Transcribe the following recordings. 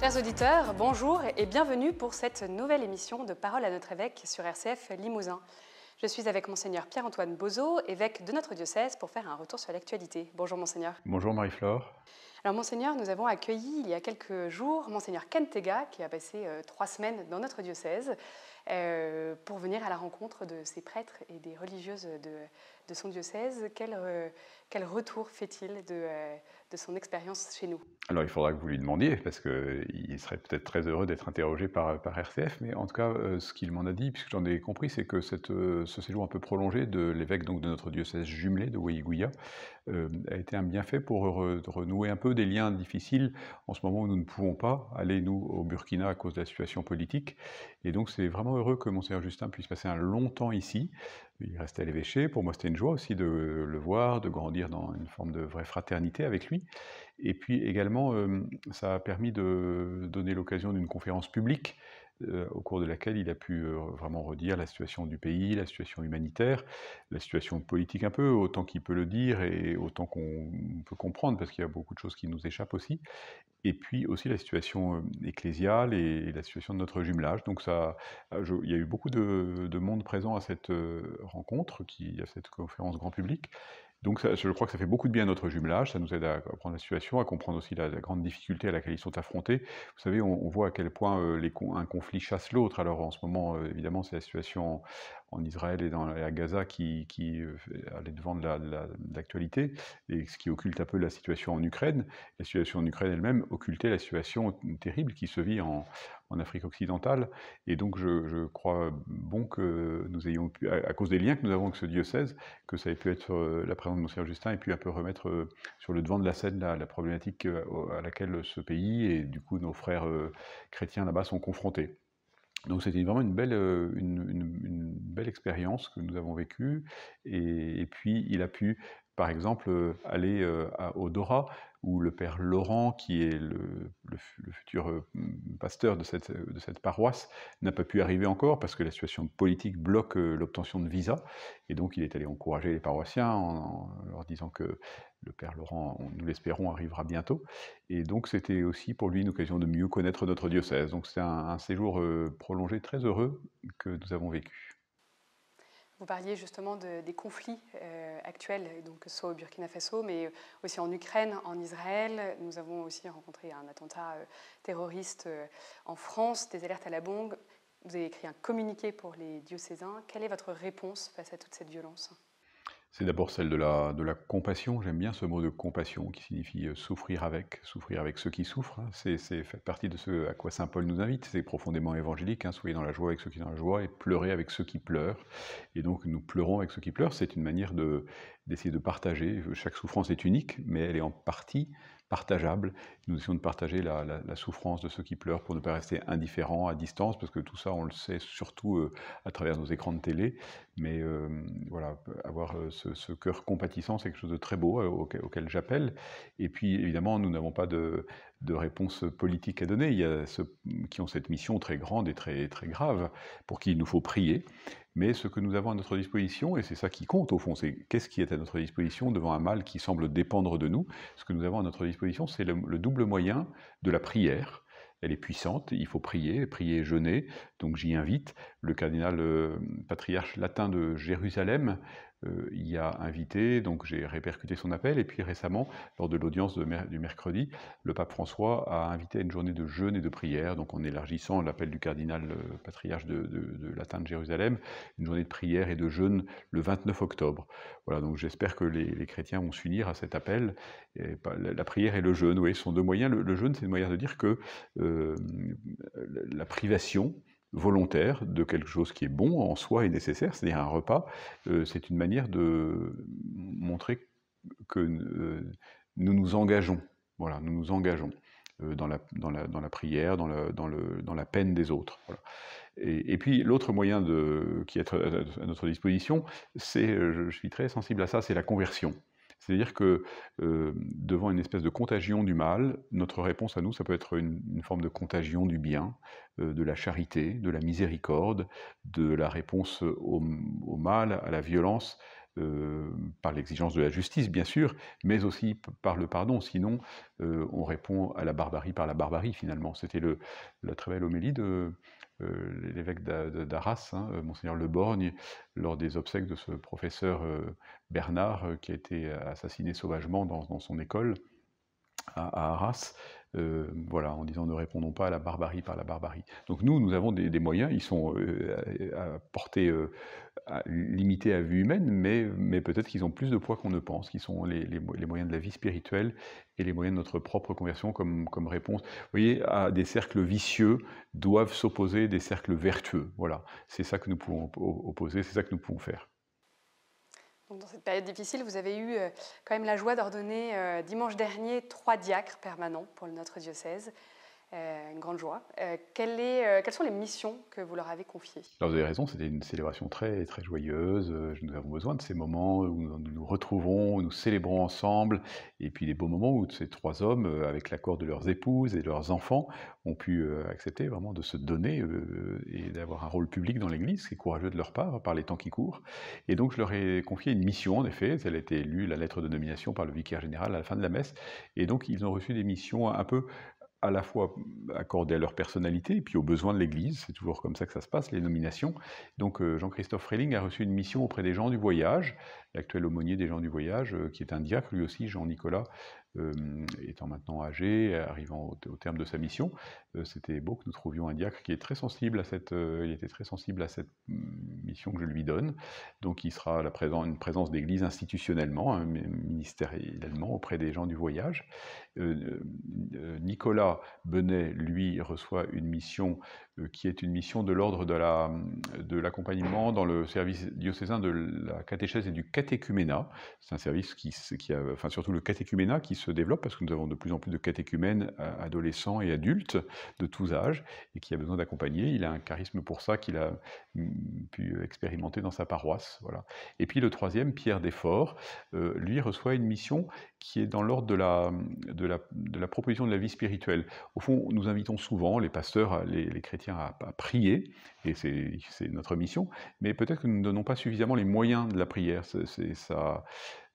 Chers auditeurs, bonjour et bienvenue pour cette nouvelle émission de Parole à notre évêque sur RCF Limousin. Je suis avec Monseigneur Pierre-Antoine Bozo, évêque de notre diocèse, pour faire un retour sur l'actualité. Bonjour Monseigneur. Bonjour Marie-Flore. Alors Monseigneur, nous avons accueilli il y a quelques jours Monseigneur Kentega, qui a passé euh, trois semaines dans notre diocèse, euh, pour venir à la rencontre de ses prêtres et des religieuses de de son diocèse, quel, euh, quel retour fait-il de, euh, de, son expérience chez nous Alors il faudra que vous lui demandiez, parce qu'il euh, serait peut-être très heureux d'être interrogé par, par, RCF, mais en tout cas, ce qu'il m'en a dit, puisque j'en ai compris, c'est que cette, ce séjour un peu prolongé de l'évêque donc, de notre diocèse jumelé de Ouïgouya a été un bienfait pour renouer un peu des liens difficiles en ce moment où nous ne pouvons pas aller, nous, au Burkina à cause de la situation politique. Et donc c'est vraiment heureux que Monseigneur Justin puisse passer un long temps ici il restait à l'évêché. Pour moi, c'était une joie aussi de le voir, de grandir dans une forme de vraie fraternité avec lui. Et puis également, euh, ça a permis de donner l'occasion d'une conférence publique euh, au cours de laquelle il a pu euh, vraiment redire la situation du pays, la situation humanitaire, la situation politique un peu, autant qu'il peut le dire et autant qu'on peut comprendre, parce qu'il y a beaucoup de choses qui nous échappent aussi et puis aussi la situation ecclésiale et, la situation de notre jumelage. Donc ça, il y a eu beaucoup de, monde présent à cette rencontre, qui, à cette conférence grand public. Donc je crois que ça fait beaucoup de bien à notre jumelage, ça nous aide à comprendre la situation, à comprendre aussi la, grande difficulté à laquelle ils sont affrontés. Vous savez, on, voit à quel point les, un conflit chasse l'autre. Alors en ce moment, évidemment, c'est la situation en Israël et, dans, à Gaza qui, qui euh, allait devant de l'actualité, et ce qui occulte un peu la situation en Ukraine. La situation en Ukraine elle-même occultait la situation terrible qui se vit en, Afrique occidentale. Et donc, je, crois bon que nous ayons pu, à, cause des liens que nous avons avec ce diocèse, que ça ait pu être euh, la présence de Monseigneur Justin et puis un peu remettre euh, sur le devant de la scène la, problématique à laquelle ce pays et du coup nos frères chrétiens là-bas sont confrontés. Donc c'était vraiment une belle, euh, une, belle expérience que nous avons vécue. Et, puis il a pu, par exemple, euh, aller euh, à, au où le père Laurent, qui est le, futur euh, pasteur de cette, paroisse, n'a pas pu arriver encore parce que la situation politique bloque euh, l'obtention de visa. Et donc il est allé encourager les paroissiens en, leur disant que le père Laurent, nous l'espérons, arrivera bientôt. Et donc c'était aussi pour lui une occasion de mieux connaître notre diocèse. Donc c'est un séjour euh, prolongé très heureux que nous avons vécu. Vous parliez justement des conflits euh, actuels, donc soit au Burkina Faso, mais aussi en Ukraine, en Israël. Nous avons aussi rencontré un attentat euh, terroriste euh, en France, des alertes à la bombe. Vous avez écrit un communiqué pour les diocésains. Quelle est votre réponse face à toute cette violence c'est d'abord celle de la, de la compassion. J'aime bien ce mot de compassion qui signifie euh, souffrir avec, souffrir avec ceux qui souffrent. Hein. C'est, fait partie de ce à quoi saint Paul nous invite. C'est profondément évangélique. Hein. Soyez dans la joie avec ceux qui sont dans la joie et pleurez avec ceux qui pleurent. Et donc nous pleurons avec ceux qui pleurent. C'est une manière de, d'essayer de partager. Chaque souffrance est unique, mais elle est en partie partageable. Nous essayons de partager la, souffrance de ceux qui pleurent pour ne pas rester indifférents à distance, parce que tout ça, on le sait surtout euh, à travers nos écrans de télé. Mais euh, voilà, avoir euh, ce, cœur compatissant, c'est quelque chose de très beau auquel, j'appelle. Et puis, évidemment, nous n'avons pas de, de réponse politique à donner. Il y a ceux qui ont cette mission très grande et très, très grave, pour qui il nous faut prier. Mais ce que nous avons à notre disposition, et c'est ça qui compte au fond, c'est qu'est-ce qui est à notre disposition devant un mal qui semble dépendre de nous Ce que nous avons à notre disposition, c'est le, double moyen de la prière. Elle est puissante, il faut prier, prier et jeûner. Donc j'y invite le cardinal euh, patriarche latin de Jérusalem, il euh, y a invité, donc j'ai répercuté son appel. Et puis récemment, lors de l'audience du mercredi, le pape François a invité à une journée de jeûne et de prière, donc en élargissant l'appel du cardinal euh, patriarche de, de, de Jérusalem, une journée de prière et de jeûne le 29 octobre. Voilà, donc j'espère que les, chrétiens vont s'unir à cet appel. la, prière et le jeûne, oui, sont deux moyens. Le, jeûne, c'est une manière de dire que euh, la privation, volontaire de quelque chose qui est bon en soi et nécessaire, c'est-à-dire un repas. Euh, c'est une manière de montrer que euh, nous nous engageons. Voilà, nous nous engageons euh, dans, la, dans, la, prière, dans la, dans le, dans la peine des autres. Et, puis l'autre moyen de, qui est à notre disposition, c'est, je suis très sensible à ça, c'est la conversion. C'est-à-dire que euh, devant une espèce de contagion du mal, notre réponse à nous, ça peut être une, forme de contagion du bien, euh, de la charité, de la miséricorde, de la réponse au, mal, à la violence. Euh, par l'exigence de la justice, bien sûr, mais aussi par le pardon. Sinon, on répond à la barbarie par la barbarie, finalement. C'était la très belle homélie de, euh, l'évêque d'Arras, hein, euh, monseigneur Le Borgne, lors des obsèques de ce professeur euh, Bernard qui a été assassiné sauvagement dans, son école à, Arras, voilà, en disant ne répondons pas à la barbarie par la barbarie. Donc nous, nous avons des, moyens, ils sont à portée limités à vue humaine, mais, peut-être qu'ils ont plus de poids qu'on ne pense, qui sont les, moyens de la vie spirituelle et les moyens de notre propre conversion comme, réponse. Vous voyez, à des cercles vicieux doivent s'opposer des cercles vertueux. Voilà, c'est ça que nous pouvons opposer, c'est ça que nous pouvons faire. dans cette période difficile, vous avez eu euh, quand même la joie d'ordonner euh, dimanche dernier trois diacres permanents pour notre diocèse. Euh, une grande joie. Euh, est, euh, quelles sont les missions que vous leur avez confiées Alors, Vous avez raison, c'était une célébration très, très joyeuse. Nous avons besoin de ces moments où nous nous retrouvons, où nous célébrons ensemble, et puis les beaux moments où ces trois hommes, avec l'accord de leurs épouses et de leurs enfants, ont pu accepter vraiment de se donner et d'avoir un rôle public dans l'Église, ce qui est courageux de leur part par les temps qui courent. Et donc je leur ai confié une mission, en effet. Elle a été lue, la lettre de nomination, par le vicaire général à la fin de la messe. Et donc ils ont reçu des missions un peu à la fois mmh, accordé à leur personnalité et puis aux besoins de l'Église. C'est toujours comme ça que ça se passe, les nominations. Donc euh, Jean-Christophe Freling a reçu une mission auprès des gens du voyage, l'actuel aumônier des gens du voyage, euh, qui est un diacre lui aussi, Jean-Nicolas, euh, étant maintenant âgé, arrivant au, terme de sa mission, euh, c'était beau que nous trouvions un diacre qui est très sensible à cette, euh, il était très sensible à cette mm, mission que je lui donne. Donc il sera la présence, une présence d'église institutionnellement, hein, ministériellement auprès des gens du voyage. Nicolas Benet, lui, reçoit une mission euh, qui est une mission de l'ordre de l'accompagnement la, de dans le service diocésain de la catéchèse et du catéchuménat. C'est un service qui, qui a, enfin surtout le catéchuménat qui se développe parce que nous avons de plus en plus de catéchumènes euh, adolescents et adultes de tous âges et qui a besoin d'accompagner. Il a un charisme pour ça qu'il a mm, pu expérimenter dans sa paroisse. Voilà. Et puis le troisième, Pierre Desforts, euh, lui reçoit une mission qui est dans l'ordre de la, de, la, de la proposition de la vie spirituelle. Au fond, nous invitons souvent les pasteurs, les chrétiens, à, prier, et c'est notre mission, mais peut-être que nous ne donnons pas suffisamment les moyens de la prière. C'est ça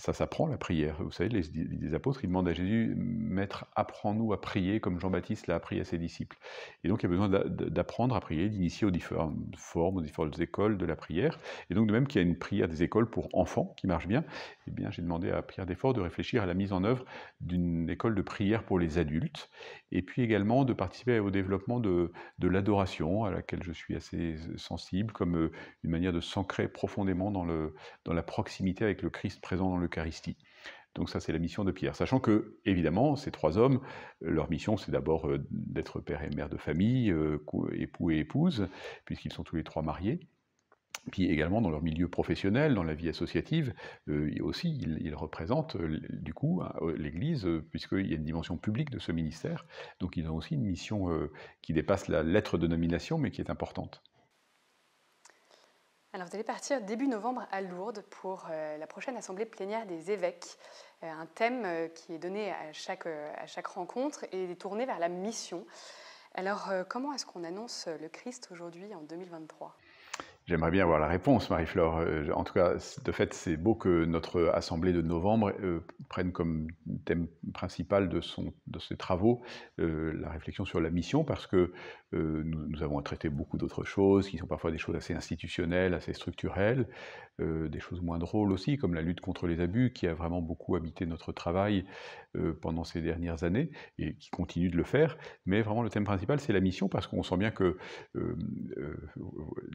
ça s'apprend la prière. Vous savez, les, apôtres, ils demandent à Jésus, Maître, apprends-nous à prier comme Jean-Baptiste l'a appris à ses disciples. Et donc, il y a besoin d'apprendre à prier, d'initier aux différentes formes, aux différentes écoles de la prière. Et donc, de même qu'il y a une prière des écoles pour enfants qui marche bien, eh bien, j'ai demandé à Pierre d'Effort de réfléchir à la mise en œuvre d'une école de prière pour les adultes, et puis également de participer au développement de, de l'adoration, à laquelle je suis assez sensible, comme euh, une manière de s'ancrer profondément dans, le, dans la proximité avec le Christ présent dans le donc ça, c'est la mission de Pierre. Sachant que, évidemment, ces trois hommes, leur mission, c'est d'abord euh, d'être père et mère de famille, euh, époux et épouse, puisqu'ils sont tous les trois mariés. Puis également dans leur milieu professionnel, dans la vie associative, euh, aussi, ils, représentent du coup hein, l'Église, puisqu'il y a une dimension publique de ce ministère. Donc ils ont aussi une mission qui dépasse la lettre de nomination, mais qui est importante. Alors vous allez partir début novembre à Lourdes pour euh, la prochaine assemblée plénière des évêques, euh, un thème euh, qui est donné à chaque, à chaque rencontre et est tourné vers la mission. Alors comment est-ce qu'on annonce le Christ aujourd'hui en 2023 J'aimerais bien avoir la réponse, Marie-Flore. Euh, en tout cas, de fait, c'est beau que notre assemblée de novembre euh, prenne comme thème principal de, son, de ses travaux euh, la réflexion sur la mission, parce que nous, nous, avons traiter beaucoup d'autres choses, qui sont parfois des choses assez institutionnelles, assez structurelles, des choses moins drôles aussi, comme la lutte contre les abus, qui a vraiment beaucoup habité notre travail pendant ces dernières années, et qui continue de le faire. Mais vraiment, le thème principal, c'est la mission, parce qu'on sent bien que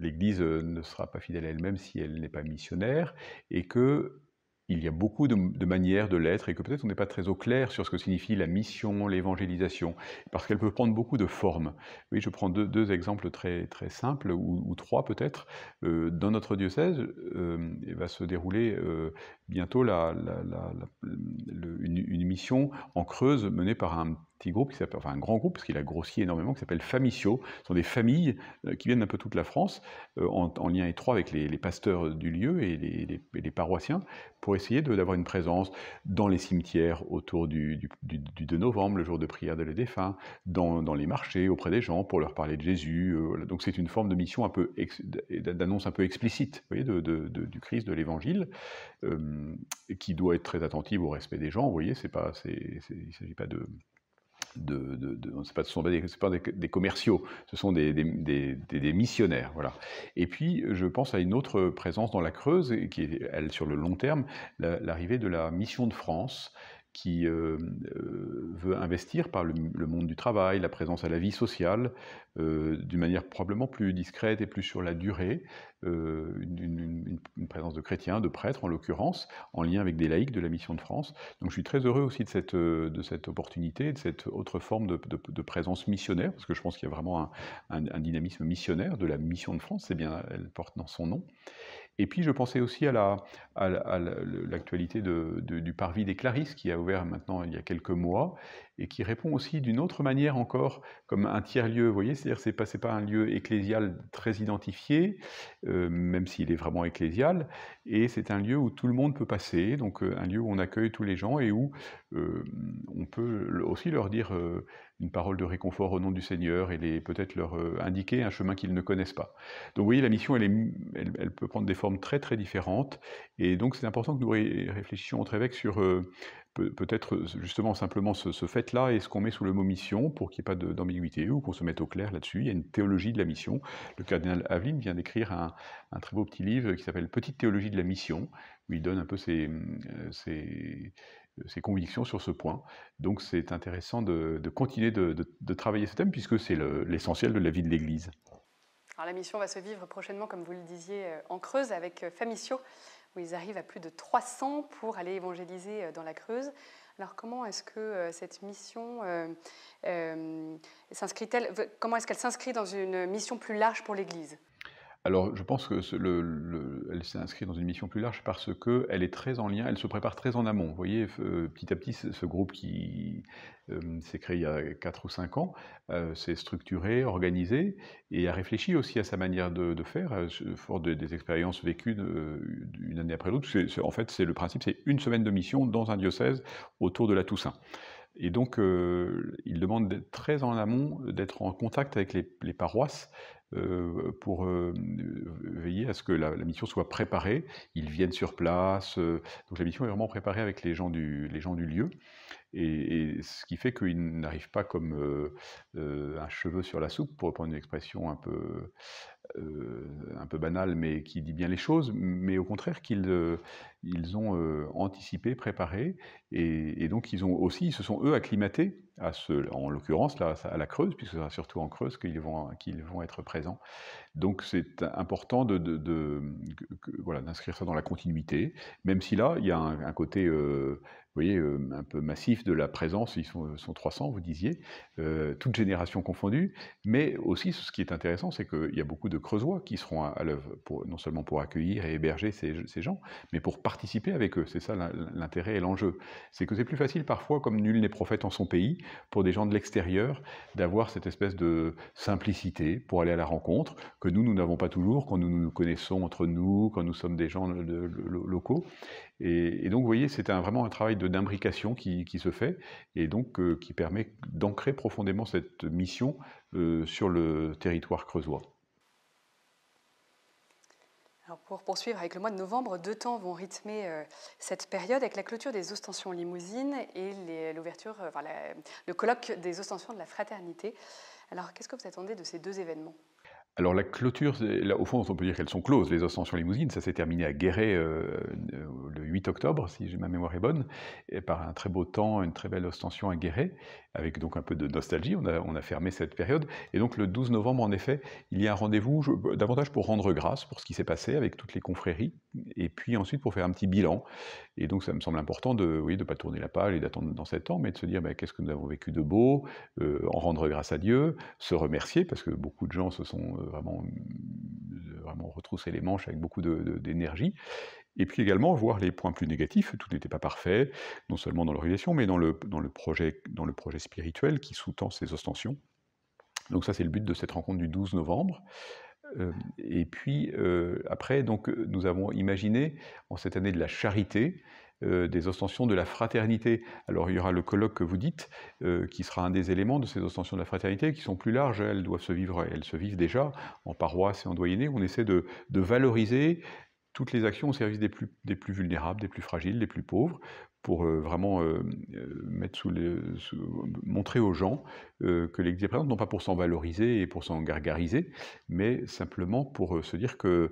l'Église ne sera pas fidèle à elle-même si elle n'est pas missionnaire, et que il y a beaucoup de, manières de l'être et que peut-être on n'est pas très au clair sur ce que signifie la mission, l'évangélisation, parce qu'elle peut prendre beaucoup de formes. Oui, je prends deux, deux exemples très, très simples, ou, trois peut-être. Euh, dans notre diocèse, euh, va se dérouler euh, bientôt une, une, mission en Creuse menée par un groupe qui enfin un grand groupe, parce qu'il a grossi énormément, qui s'appelle Famicio. Ce sont des familles euh, qui viennent d'un peu toute la France, euh, en, lien étroit avec les, pasteurs du lieu et les, paroissiens, pour essayer d'avoir une présence dans les cimetières autour du, 2 novembre, le jour de prière de les défunts, dans, les marchés, auprès des gens, pour leur parler de Jésus. Euh, Donc c'est une forme de mission un peu d'annonce un peu explicite, vous voyez, de, du Christ, de l'Évangile, qui doit être très attentive au respect des gens. Vous voyez, c'est pas, il ne s'agit pas de de, ce ne sont pas, des, commerciaux, ce sont des, des, missionnaires. Voilà. Et puis, je pense à une autre présence dans la Creuse, qui est, elle, sur le long terme, l'arrivée de la Mission de France, qui euh, euh, veut investir par le, monde du travail, la présence à la vie sociale, euh, d'une manière probablement plus discrète et plus sur la durée, une, présence de chrétiens, de prêtres en l'occurrence, en lien avec des laïcs de la Mission de France. Donc je suis très heureux aussi de cette, de cette opportunité, de cette autre forme de, présence missionnaire, parce que je pense qu'il y a vraiment un, un dynamisme missionnaire de la Mission de France, c'est bien, elle porte dans son nom. Et puis je pensais aussi à l'actualité la, à du parvis des Clarisses qui a ouvert maintenant il y a quelques mois et qui répond aussi d'une autre manière encore comme un tiers-lieu, vous voyez, c'est-à-dire c'est pas, pas un lieu ecclésial très identifié, euh, même s'il est vraiment ecclésial, et c'est un lieu où tout le monde peut passer, donc euh, un lieu où on accueille tous les gens et où euh, on peut aussi leur dire une parole de réconfort au nom du Seigneur et peut-être leur euh, indiquer un chemin qu'ils ne connaissent pas. Donc vous voyez, la mission, elle, est, elle, peut prendre des formes très très différentes, et donc c'est important que nous réfléchissions entre évêques sur euh, peut-être justement simplement ce, fait-là et ce qu'on met sous le mot mission pour qu'il n'y ait pas d'ambiguïté ou qu'on se mette au clair là-dessus. Il y a une théologie de la mission. Le cardinal Aveline vient d'écrire un, très beau petit livre qui s'appelle Petite théologie de la mission, où il donne un peu ses euh, euh, ses convictions sur ce point. Donc c'est intéressant de, continuer de, travailler ce thème puisque c'est l'essentiel de la vie de l'Église. Alors la mission va se vivre prochainement, comme vous le disiez, euh, en Creuse avec euh, Famicio, où ils arrivent à plus de 300 pour aller évangéliser dans la Creuse. Alors comment est-ce que cette mission s'inscrit-elle Comment est-ce qu'elle s'inscrit dans une mission plus large pour l'Église alors, je pense que elle s'est inscrite dans une mission plus large parce qu'elle est très en lien, elle se prépare très en amont. Vous voyez, euh, petit à petit, ce groupe qui euh, s'est créé il y a 4 ou 5 ans euh, s'est structuré, organisé et a réfléchi aussi à sa manière de, faire, fort des expériences vécues une année après l'autre. En fait, c'est le principe, c'est une semaine de mission dans un diocèse autour de la Toussaint. Et donc, il demande très en amont d'être en contact avec les paroisses, euh, pour euh, veiller à ce que la, mission soit préparée. Ils viennent sur place. Euh, donc la mission est vraiment préparée avec les gens du, les gens du lieu. Et, ce qui fait qu'ils n'arrivent pas comme un cheveu sur la soupe, pour reprendre une expression un peu, un peu banale, mais qui dit bien les choses, mais au contraire qu'ils ils ont euh, anticipé, préparé, et, donc ils ont aussi, ils se sont eux acclimatés à ce, en l'occurrence là, à la Creuse, puisque c'est surtout en Creuse qu'ils vont, qu'ils vont être présents. Donc c'est important de, voilà, d'inscrire ça dans la continuité, même si là il y a un, côté euh, vous voyez, euh, un peu massif de la présence, ils sont, 300, vous disiez, euh, toutes générations confondues, mais aussi ce qui est intéressant, c'est qu'il y a beaucoup de Creusois qui seront à, l'œuvre, non seulement pour accueillir et héberger ces, ces gens, mais pour participer avec eux. C'est ça l'intérêt et l'enjeu. C'est que c'est plus facile parfois, comme nul n'est prophète en son pays, pour des gens de l'extérieur, d'avoir cette espèce de simplicité pour aller à la rencontre que nous, nous n'avons pas toujours, quand nous nous connaissons entre nous, quand nous sommes des gens locaux. Et, donc, vous voyez, c'est un, vraiment un travail d'imbrication qui, se fait et donc euh, qui permet d'ancrer profondément cette mission euh, sur le territoire creusois pour poursuivre avec le mois de novembre, deux temps vont rythmer euh, cette période avec la clôture des ostensions limousines et l'ouverture, euh, le colloque des ostensions de la fraternité. Alors qu'est-ce que vous attendez de ces deux événements alors la clôture, au fond, on peut dire qu'elles sont closes, les ostensions limousines. Ça s'est terminé à Guéret euh, le 8 octobre, si ma mémoire est bonne, par un très beau temps, une très belle ostension à Guéret avec donc un peu de nostalgie. On a, fermé cette période. Et donc le 12 novembre, en effet, il y a un rendez-vous euh, davantage pour rendre grâce pour ce qui s'est passé avec toutes les confréries, et puis ensuite pour faire un petit bilan. Et donc ça me semble important de ne oui, de pas tourner la page et d'attendre dans sept temps, mais de se dire bah, qu'est-ce que nous avons vécu de beau, euh, en rendre grâce à Dieu, se remercier, parce que beaucoup de gens se sont euh, vraiment, vraiment retroussé les manches avec beaucoup d'énergie. De, et puis également voir les points plus négatifs, tout n'était pas parfait, non seulement dans l'organisation, mais dans le, dans, le projet, dans le projet spirituel qui sous-tend ces ostensions. Donc ça, c'est le but de cette rencontre du 12 novembre. Euh, et puis euh, après, donc, euh, nous avons imaginé, en cette année de la charité, des ostensions de la fraternité. Alors il y aura le colloque que vous dites, qui sera un des éléments de ces ostensions de la fraternité, qui sont plus larges, elles doivent se vivre, elles se vivent déjà en paroisse et en doyenné. On essaie de, de valoriser toutes les actions au service des plus, vulnérables, des plus fragiles, des plus pauvres, pour euh, vraiment euh, euh, mettre montrer aux gens que l'Église est présente, non pas pour s'en valoriser et pour s'en gargariser, mais simplement pour se dire qu'il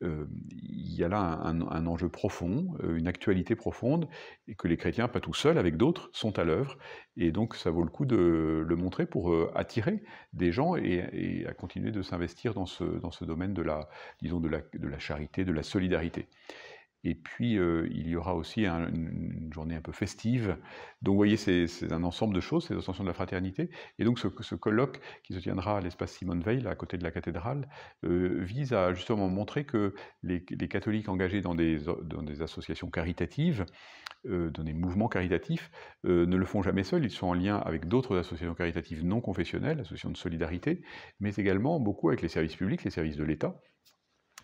y a là un, enjeu profond, une actualité profonde, et que les chrétiens, pas tout seuls, avec d'autres, sont à l'œuvre. Et donc, ça vaut le coup de le montrer pour attirer des gens et, et à continuer de s'investir dans ce, dans ce domaine de la, disons, de la, de la charité, de la solidarité. Et puis, euh, il y aura aussi une journée un peu festive. Donc, vous voyez, c'est un ensemble de choses, c'est l'ascension de la fraternité. Et donc, ce, colloque qui se tiendra à l'espace Simone Veil, à côté de la cathédrale, euh, vise à justement montrer que les, catholiques engagés dans des, associations caritatives, euh, dans des mouvements caritatifs, ne le font jamais seuls. Ils sont en lien avec d'autres associations caritatives non confessionnelles, associations de solidarité, mais également beaucoup avec les services publics, les services de l'État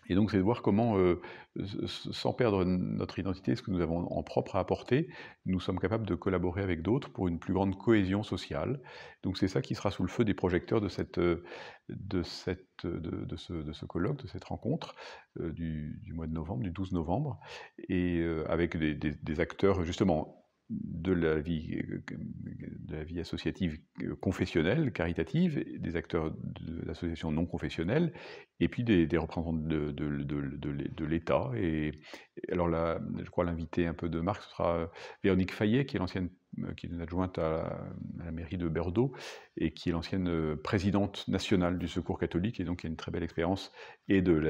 et donc, c'est de voir comment, euh, sans perdre notre identité, ce que nous avons en propre à apporter, nous sommes capables de collaborer avec d'autres pour une plus grande cohésion sociale. Donc, c'est ça qui sera sous le feu des projecteurs de, cette, de, cette, ce, colloque, de cette rencontre euh, du, mois de novembre, du 12 novembre, et euh, avec des acteurs, justement, euh, de la vie, associative euh, confessionnelle, caritative, des acteurs de l'association non confessionnelle, et puis des, représentants de, l'État. Et alors je crois l'invité un peu de Marc, sera euh, Véronique Fayet, qui est l'ancienne qui est une adjointe à la, mairie de Bordeaux et qui est l'ancienne présidente nationale du Secours catholique et donc qui a une très belle expérience et de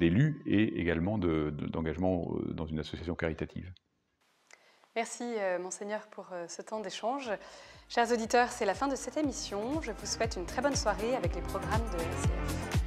d'élus et également d'engagement dans une association caritative. Merci, euh, Monseigneur, pour euh, ce temps d'échange. Chers auditeurs, c'est la fin de cette émission. Je vous souhaite une très bonne soirée avec les programmes de RCF.